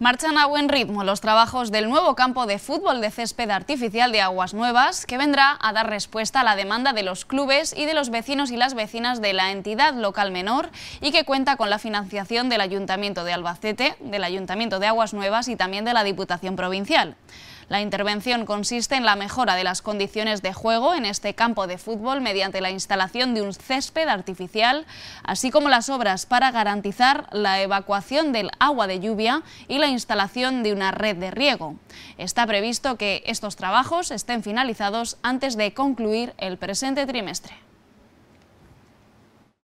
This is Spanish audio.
Marchan a buen ritmo los trabajos del nuevo campo de fútbol de césped artificial de Aguas Nuevas, que vendrá a dar respuesta a la demanda de los clubes y de los vecinos y las vecinas de la entidad local menor y que cuenta con la financiación del Ayuntamiento de Albacete, del Ayuntamiento de Aguas Nuevas y también de la Diputación Provincial. La intervención consiste en la mejora de las condiciones de juego en este campo de fútbol mediante la instalación de un césped artificial, así como las obras para garantizar la evacuación del agua de lluvia y la instalación de una red de riego. Está previsto que estos trabajos estén finalizados antes de concluir el presente trimestre.